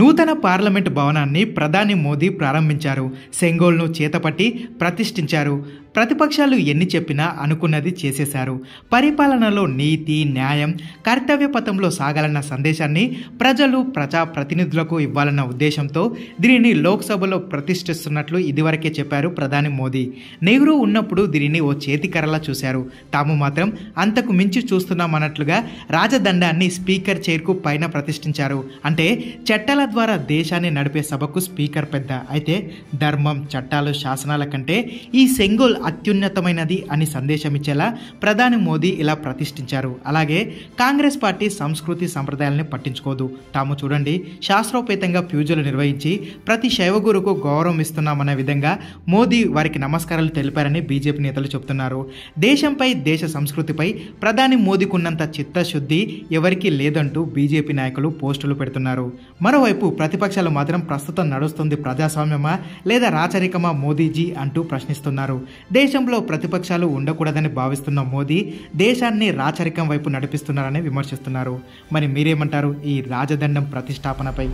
నూతన పార్లమెంట్ భవనాన్ని ప్రధాని మోదీ ప్రారంభించారు సెంగోల్ను చేతపట్టి ప్రతిష్ఠించారు ప్రతిపక్షాలు ఎన్ని చెప్పినా అనుకున్నది చేసేశారు పరిపాలనలో నీతి న్యాయం కర్తవ్య పథంలో సాగాలన్న సందేశాన్ని ప్రజలు ప్రజాప్రతినిధులకు ఇవ్వాలన్న ఉద్దేశంతో దీనిని లోక్సభలో ప్రతిష్ఠిస్తున్నట్లు ఇదివరకే చెప్పారు ప్రధాని మోదీ నెహ్రూ ఉన్నప్పుడు దీనిని ఓ చేతికరలా చూశారు తాము మాత్రం అంతకు మించి చూస్తున్నామన్నట్లుగా రాజదండాన్ని స్పీకర్ చైర్కు పైన ప్రతిష్ఠించారు అంటే చట్టాల ద్వారా దేశాన్ని నడిపే సభకు స్పీకర్ పెద్ద అయితే ధర్మం చట్టాలు శాసనాల కంటే ఈ సెంగోల్ అత్యున్నతమైనది అని సందేశమిచ్చేలా ప్రధాని మోదీ ఇలా ప్రతిష్ఠించారు అలాగే కాంగ్రెస్ పార్టీ సంస్కృతి సంప్రదాయాలని పట్టించుకోదు తాము చూడండి శాస్త్రోపేతంగా పూజలు నిర్వహించి ప్రతి శైవ గురుకు గౌరవం ఇస్తున్నామనే విధంగా మోదీ వారికి నమస్కారాలు తెలిపారని బీజేపీ నేతలు చెబుతున్నారు దేశంపై దేశ సంస్కృతిపై ప్రధాని మోదీకున్నంత చిత్తశుద్ధి ఎవరికీ లేదంటూ బీజేపీ నాయకులు పోస్టులు పెడుతున్నారు మరోవైపు ప్రతిపక్షాలు మాత్రం ప్రస్తుతం నడుస్తుంది ప్రజాస్వామ్యమా లేదా రాచరికమా మోదీజీ అంటూ ప్రశ్నిస్తున్నారు దేశంలో ప్రతిపక్షాలు ఉండకూడదని భావిస్తున్న మోదీ దేశాన్ని రాచరికం వైపు నడిపిస్తున్నారని విమర్శిస్తున్నారు మరి మీరేమంటారు ఈ రాజదండం ప్రతిష్టాపనపై